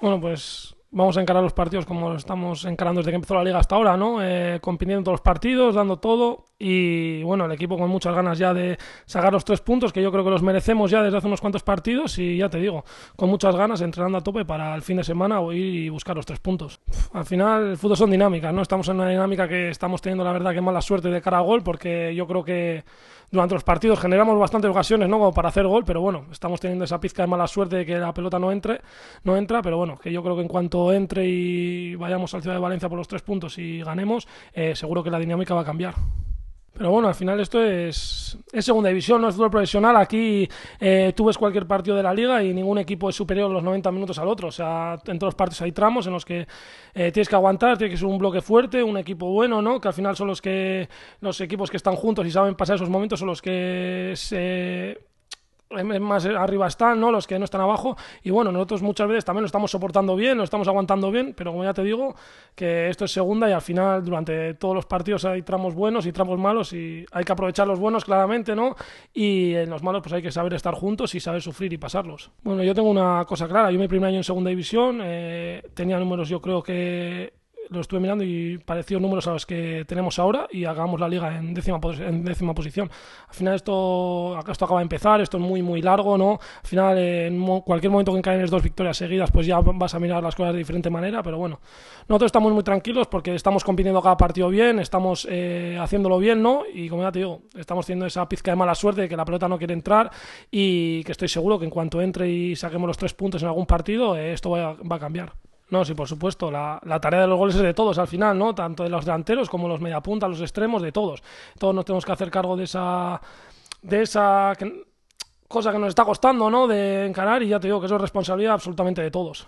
Bueno, pues vamos a encarar los partidos como lo estamos encarando desde que empezó la liga hasta ahora, ¿no? Eh, compitiendo todos los partidos, dando todo, y bueno, el equipo con muchas ganas ya de sacar los tres puntos, que yo creo que los merecemos ya desde hace unos cuantos partidos. Y ya te digo, con muchas ganas, entrenando a tope para el fin de semana o ir y buscar los tres puntos. Al final, el fútbol son dinámicas, ¿no? Estamos en una dinámica que estamos teniendo, la verdad, que mala suerte de cara a gol, porque yo creo que durante los partidos generamos bastantes ocasiones, ¿no? para hacer gol, pero bueno, estamos teniendo esa pizca de mala suerte de que la pelota no entre, no entra, pero bueno, que yo creo que en cuanto entre y vayamos al Ciudad de Valencia por los tres puntos y ganemos, eh, seguro que la dinámica va a cambiar. Pero bueno, al final esto es, es segunda división, no es fútbol profesional. Aquí eh, tú ves cualquier partido de la liga y ningún equipo es superior los 90 minutos al otro. O sea, en todos los partidos hay tramos en los que eh, tienes que aguantar, tienes que ser un bloque fuerte, un equipo bueno, ¿no? Que al final son los que los equipos que están juntos y saben pasar esos momentos son los que se más arriba están, ¿no? Los que no están abajo. Y bueno, nosotros muchas veces también lo estamos soportando bien, lo estamos aguantando bien, pero como ya te digo, que esto es segunda y al final durante todos los partidos hay tramos buenos y tramos malos y hay que aprovechar los buenos claramente, ¿no? Y en los malos pues hay que saber estar juntos y saber sufrir y pasarlos. Bueno, yo tengo una cosa clara, yo mi primer año en segunda división eh, tenía números yo creo que lo estuve mirando y parecidos números a los que tenemos ahora y hagamos la liga en décima, en décima posición. Al final esto, esto acaba de empezar, esto es muy muy largo, ¿no? Al final en cualquier momento que encadenes dos victorias seguidas pues ya vas a mirar las cosas de diferente manera, pero bueno, nosotros estamos muy tranquilos porque estamos compitiendo cada partido bien, estamos eh, haciéndolo bien, ¿no? Y como ya te digo, estamos teniendo esa pizca de mala suerte de que la pelota no quiere entrar y que estoy seguro que en cuanto entre y saquemos los tres puntos en algún partido, eh, esto va a cambiar. No, sí, por supuesto. La, la, tarea de los goles es de todos al final, ¿no? Tanto de los delanteros como los mediapuntas, los extremos, de todos. Todos nos tenemos que hacer cargo de esa. de esa. cosa que nos está costando, ¿no? De encarar, y ya te digo que eso es responsabilidad absolutamente de todos.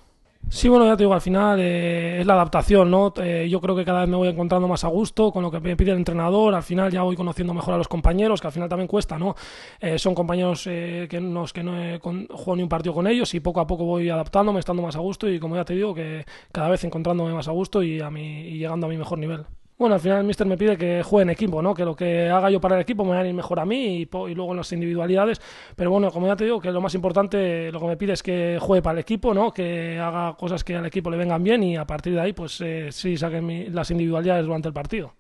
Sí, bueno, ya te digo, al final eh, es la adaptación, ¿no? Eh, yo creo que cada vez me voy encontrando más a gusto con lo que me pide el entrenador, al final ya voy conociendo mejor a los compañeros, que al final también cuesta, ¿no? Eh, son compañeros que, los que no he juego ni un partido con ellos y poco a poco voy adaptándome, estando más a gusto y como ya te digo, que cada vez encontrándome más a gusto y, a mi, y llegando a mi mejor nivel. Bueno, al final el mister me pide que juegue en equipo, ¿no? Que lo que haga yo para el equipo me va a ir mejor a mí y, luego en las individualidades. Pero bueno, como ya te digo, que lo más importante, lo que me pide es que juegue para el equipo, ¿no? Que haga cosas que al equipo le vengan bien y a partir de ahí, pues eh, sí, saquen las individualidades durante el partido.